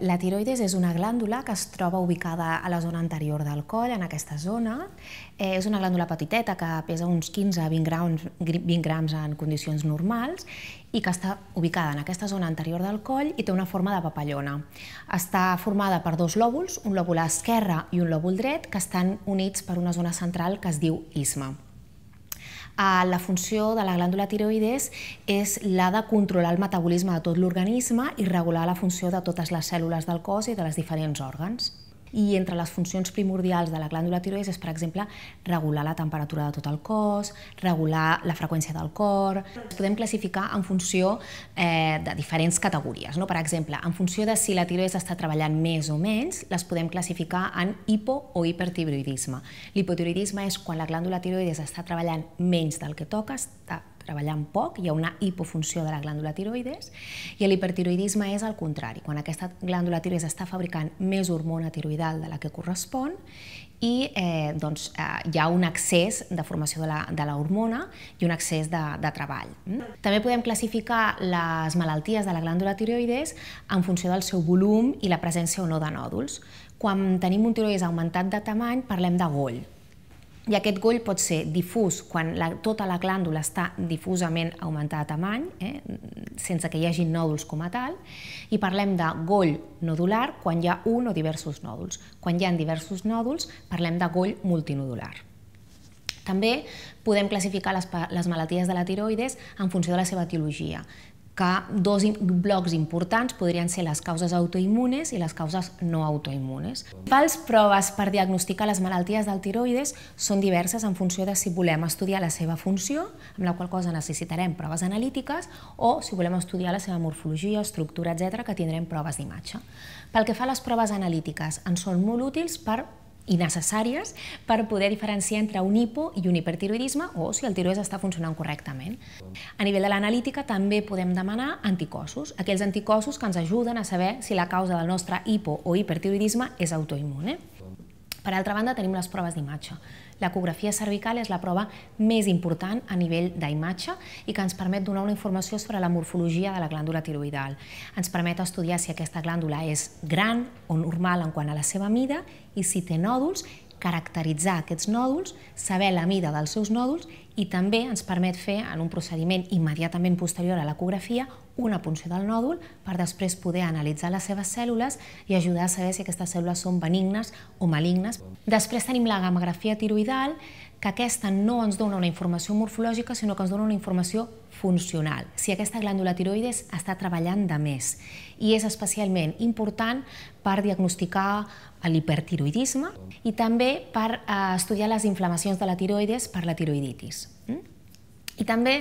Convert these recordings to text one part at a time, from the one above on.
La tiroides és una glàndula que es troba ubicada a la zona anterior del coll, en aquesta zona. Eh, és una glàndula petiteta que pesa uns 15 a 20 grams, 20 grams en condicions normals i que està ubicada en aquesta zona anterior del coll i té una forma de papallona. Està formada per dos lòbuls, un lòbul a esquerra i un lòbul dret, que estan units per una zona central que es diu isma la funció de la glàndula tiroides és la de controlar el metabolisme de tot l'organisme i regular la funció de totes les cèl·lules del cos i de les diferents òrgans. I entre les funcions primordials de la glàndula tiroides és, per exemple, regular la temperatura de tot el cos, regular la freqüència del cor... Les podem classificar en funció eh, de diferents categories. No? Per exemple, en funció de si la tiroides està treballant més o menys, les podem classificar en hipo o hipertiroidisme. L'hipotiroidisme és quan la glàndula tiroides està treballant menys del que toca, està treballant poc, hi ha una hipofunció de la glàndula tiroides, i l'hipertiroidisme és el contrari, quan aquesta glàndula tiroides està fabricant més hormona tiroidal de la que correspon i eh, doncs, eh, hi ha un excés de formació de la, de la hormona i un excés de, de treball. Mm? També podem classificar les malalties de la glàndula tiroides en funció del seu volum i la presència o no de nòduls. Quan tenim un tiroides augmentat de tamany, parlem de goll, i aquest goll pot ser difús quan la, tota la glàndula està difusament augmentada de tamany, eh, sense que hi hagi nòduls com a tal, i parlem de goll nodular quan hi ha un o diversos nòduls. Quan hi ha diversos nòduls, parlem de goll multinodular. També podem classificar les, les malalties de la tiroides en funció de la seva etiologia que dos blocs importants podrien ser les causes autoimmunes i les causes no autoimmunes. Les proves per diagnosticar les malalties del tiroides són diverses en funció de si volem estudiar la seva funció, amb la qual cosa necessitarem proves analítiques, o si volem estudiar la seva morfologia, estructura, etc, que tindrem proves d'imatge. Pel que fa a les proves analítiques, ens són molt útils per i necessàries per poder diferenciar entre un hipo i un hipertiroidisme o si el tiroides està funcionant correctament. A nivell de l'analítica també podem demanar anticossos, aquells anticossos que ens ajuden a saber si la causa del nostre hipo o hipertiroidisme és autoimmune. Per altra banda, tenim les proves d'imatge. L'ecografia cervical és la prova més important a nivell d'imatge i que ens permet donar una informació sobre la morfologia de la glàndula tiroidal. Ens permet estudiar si aquesta glàndula és gran o normal en quant a la seva mida i si té nòduls caracteritzar aquests nòduls, saber la mida dels seus nòduls i també ens permet fer, en un procediment immediatament posterior a l'ecografia, una punció del nòdul per després poder analitzar les seves cèl·lules i ajudar a saber si aquestes cèl·lules són benignes o malignes. Després tenim la gamografia tiroidal, que aquesta no ens dona una informació morfològica, sinó que ens dona una informació funcional, si aquesta glàndula tiroides està treballant de més. I és especialment important per diagnosticar l'hipertiroidisme i també per eh, estudiar les inflamacions de la tiroides per la tiroiditis. Hm? I també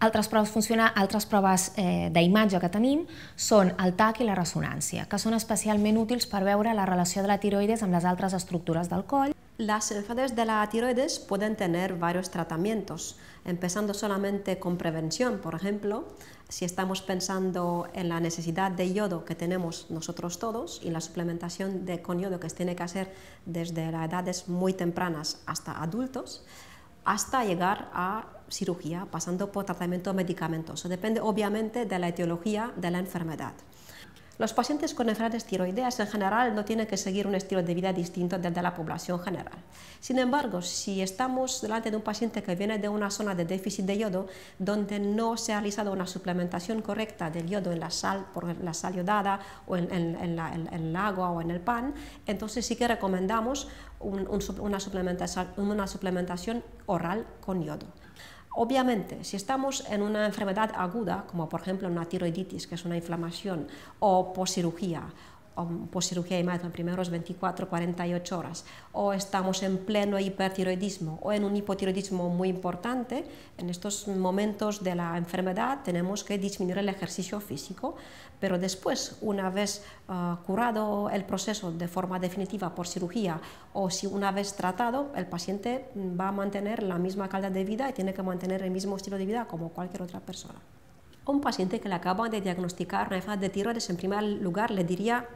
altres proves funcionar, altres proves eh, d'imatge que tenim són el TAC i la ressonància, que són especialment útils per veure la relació de la tiroides amb les altres estructures del coll Las enfermedades de la tiroides pueden tener varios tratamientos, empezando solamente con prevención, por ejemplo, si estamos pensando en la necesidad de yodo que tenemos nosotros todos y la suplementación de con yodo que se tiene que hacer desde las edades muy tempranas hasta adultos, hasta llegar a cirugía, pasando por tratamiento medicamentoso. Depende obviamente de la etiología de la enfermedad. Los pacientes con enfermedades tiroideas en general no tienen que seguir un estilo de vida distinto del de la población general. Sin embargo, si estamos delante de un paciente que viene de una zona de déficit de yodo, donde no se ha realizado una suplementación correcta del yodo en la sal, por la sal yodada o en, el agua o en el pan, entonces sí que recomendamos una suplementación oral con yodo. Obviamente, si estamos en una enfermedad aguda, como por ejemplo una tiroiditis, que es una inflamación, o por por cirugía en primeros 24, 48 horas, o estamos en pleno hipertiroidismo o en un hipotiroidismo muy importante, en estos momentos de la enfermedad tenemos que disminuir el ejercicio físico, pero después, una vez ah, curado el proceso de forma definitiva por cirugía o si una vez tratado, el paciente va a mantener la misma calidad de vida y tiene que mantener el mismo estilo de vida como cualquier otra persona. Un paciente que le acaban de diagnosticar una enfermedad de tiroides, en primer lugar, le diría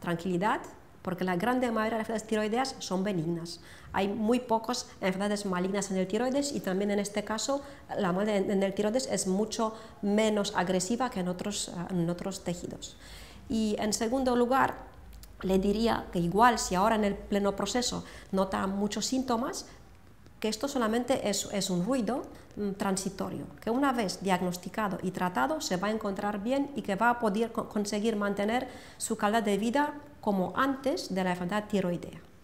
tranquilidad, porque la gran mayoría de enfermedades tiroideas son benignas. Hay muy pocas enfermedades malignas en el tiroides y también en este caso la enfermedad en el tiroides es mucho menos agresiva que eh, en otros tejidos. Y en segundo lugar, le diría que igual si ahora en el pleno proceso nota muchos síntomas, que esto solamente es, un ruido mm, transitorio, que una vez diagnosticado y tratado se va a encontrar bien y que va a poder conseguir mantener su calidad de vida como antes de la enfermedad tiroidea.